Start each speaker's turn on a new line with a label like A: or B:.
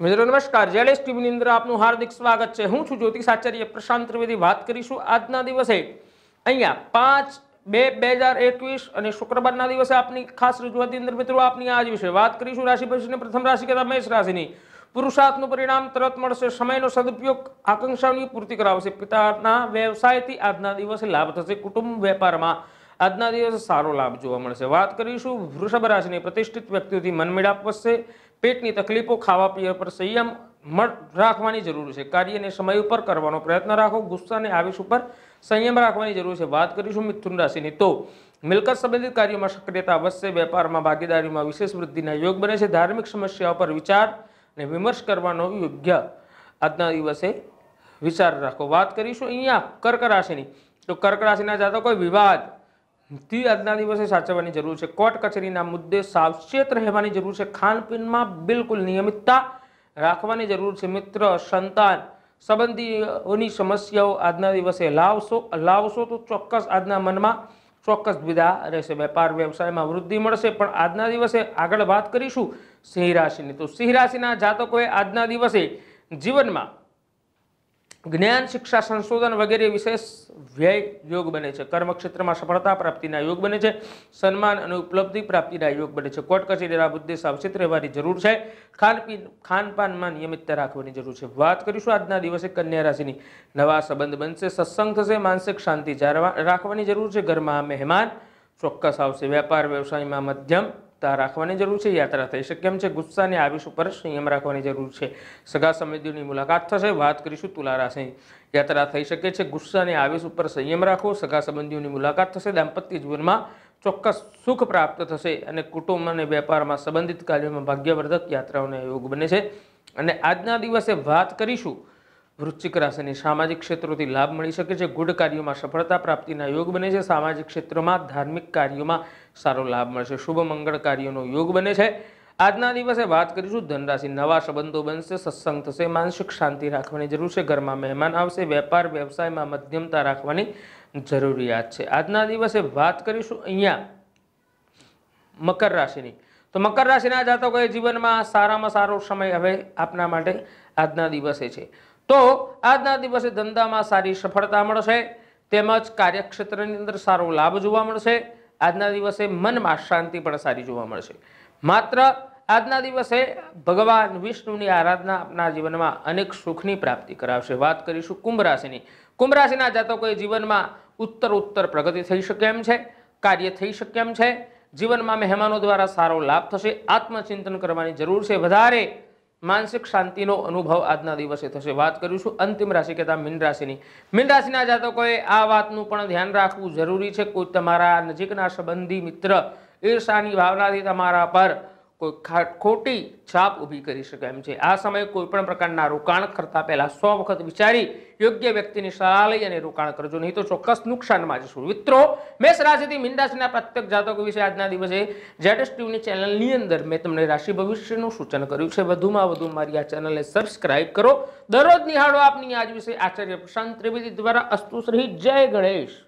A: મિત્રો નમસ્કાર જેલેસ ટીવીની અંદર આપનું હાર્દિક સ્વાગત છે હું છું જ્યોતિષ આચાર્ય પ્રશાંત ત્રિવેદી વાત કરીશું આજના દિવસે અહીંયા પાંચ બે બે હજાર એકવીસ અને શુક્રવારના દિવસે આપની ખાસ રજૂઆતની અંદર મિત્રો આપની આજ વિશે વાત કરીશું રાશિ પછી પ્રથમ રાશિ કરતા મેષ રાશિની પુરુષાર્થનું પરિણામ તરત મળશે સમયનો સદુપયોગ આકાંક્ષાઓની પૂર્તિ કરાવશે પિતાના વ્યવસાયથી આજના દિવસે લાભ થશે કુટુંબ વેપારમાં આજના દિવસે સારો લાભ જોવા મળશે વાત કરીશું વૃષભ રાશિની પ્રતિષ્ઠિત વ્યક્તિઓથી મનમેળાપ વધશે પેટની તકલીફો ખાવા પીવા પર સંયમ રાખવાની જરૂર છે કાર્યને સમય ઉપર કરવાનો પ્રયત્ન રાખો ગુસ્સાને આવેશ ઉપર સંયમ રાખવાની જરૂર છે વાત કરીશું મિથુન રાશિની તો મિલકત સંબંધિત કાર્યોમાં સક્રિયતા વધશે વેપારમાં ભાગીદારીમાં વિશેષ વૃદ્ધિના યોગ બને છે ધાર્મિક સમસ્યાઓ પર વિચાર અને વિમર્શ કરવાનો યોગ્ય આજના દિવસે વિચાર રાખો વાત કરીશું અહીંયા કર્ક રાશિની તો કર્ક રાશિના જાતકોએ વિવાદ તે આજના દિવસે સાચવવાની જરૂર છે કોર્ટ કચેરીના મુદ્દે સાવચેત રહેવાની જરૂર છે ખાનપીનમાં બિલકુલ નિયમિતતા રાખવાની જરૂર છે મિત્ર સંતાન સંબંધીઓની સમસ્યાઓ આજના દિવસે લાવશો લાવશો તો ચોક્કસ આજના મનમાં ચોક્કસ વિદા રહેશે વેપાર વ્યવસાયમાં વૃદ્ધિ મળશે પણ આજના દિવસે આગળ વાત કરીશું સિંહ રાશિની તો સિંહ રાશિના જાતકોએ આજના દિવસે જીવનમાં જ્ઞાન શિક્ષા સંશોધન વગેરે વિશેષ વ્યય યોગ બને છે કર્મક્ષેત્રમાં સફળતા પ્રાપ્તિના યોગ બને છે સન્માન અને ઉપલબ્ધિ પ્રાપ્તિના યોગ બને છે કોર્ટ કચેરીના મુદ્દે સાવચેત રહેવાની જરૂર છે ખાનપીન ખાનપાનમાં નિયમિતતા રાખવાની જરૂર છે વાત કરીશું આજના દિવસે કન્યા રાશિની નવા સંબંધ બનશે સત્સંગ થશે માનસિક શાંતિ રાખવાની જરૂર છે ઘરમાં મહેમાન ચોક્કસ આવશે વેપાર વ્યવસાયમાં મધ્યમ તા રાખવાની જરૂર છે યાત્રા થઈ શકે એમ છે ગુસ્સાને આવીશ ઉપર સંયમ રાખવાની જરૂર છે સગા સંવેદીઓની મુલાકાત થશે વાત કરીશું તુલા રાશિની યાત્રા થઈ શકે છે ગુસ્સાને આવીશ ઉપર સંયમ રાખો સગા સંબંધીઓની મુલાકાત થશે દાંપત્ય જીવનમાં ચોક્કસ સુખ પ્રાપ્ત થશે અને કુટુંબ અને વેપારમાં સંબંધિત કાર્યોમાં ભાગ્યવર્ધક યાત્રાઓને યોગ બને છે અને આજના દિવસે વાત કરીશું વૃશ્ચિક રાશિની સામાજિક ક્ષેત્રોથી લાભ મળી શકે છે ગુડ કાર્યોમાં સફળતા પ્રાપ્તિના યોગ બને છે સામાજિક ક્ષેત્રમાં ધાર્મિક કાર્યોમાં સારો લાભ મળશે શુભ મંગળ કાર્યોનો યોગ બને છે આજના દિવસે વાત કરીશું ધનરાશિ નવા સંબંધો બનશે સત્સંગ થશે માનસિક શાંતિ રાખવાની જરૂર છે ઘરમાં મહેમાન આવશે વેપાર વ્યવસાયમાં મધ્યમતા રાખવાની જરૂરિયાત છે આજના દિવસે વાત કરીશું અહીંયા મકર રાશિની તો મકર રાશિના જાતકોએ જીવનમાં સારામાં સારો સમય હવે આપના માટે આજના દિવસે છે તો આજના દિવસે ધંધામાં સારી સફળતા મળશે તેમજ કાર્યક્ષેત્રની અંદર સારો લાભ જોવા મળશે આજના દિવસે મનમાં શાંતિ પણ સારી જોવા મળશે માત્ર આજના દિવસે ભગવાન વિષ્ણુની આરાધના આપના જીવનમાં અનેક સુખની પ્રાપ્તિ કરાવશે વાત કરીશું કુંભ રાશિની કુંભ રાશિના જાતકોએ જીવનમાં ઉત્તર ઉત્તર પ્રગતિ થઈ શકે એમ છે કાર્ય થઈ શકે એમ છે જીવનમાં મહેમાનો દ્વારા સારો લાભ થશે આત્મચિંતન કરવાની જરૂર છે વધારે માનસિક શાંતિનો અનુભવ આજના દિવસે થશે વાત કરીશું અંતિમ રાશિ કહેતા મીન રાશિની મીન રાશિના જાતકોએ આ વાતનું પણ ધ્યાન રાખવું જરૂરી છે કોઈ તમારા નજીકના સંબંધી મિત્ર ઈર્ષાની ભાવનાથી તમારા પર કોઈ ખોટી છાપ ઊભી કરી શકે એમ છે આ સમયે કોઈપણ પ્રકારના રોકાણ કરતાં પહેલાં સો વખત વિચારી યોગ્ય વ્યક્તિની સલાહ લઈ અને રોકાણ કરજો નહીં તો ચોક્કસ નુકસાનમાં જશો મિત્રો મેષ રાશિથી મીન રાશિના પ્રત્યેક જાતકો વિશે આજના દિવસે જેડસ ટીવીની ચેનલની અંદર મેં તમને રાશિ ભવિષ્યનું સૂચન કર્યું છે વધુમાં વધુ મારી આ ચેનલને સબસ્ક્રાઇબ કરો દરરોજ નિહાળો આપની આજ વિશે આચાર્ય પ્રશાંત ત્રિવેદી દ્વારા અસ્તુશ્રી જય ગણેશ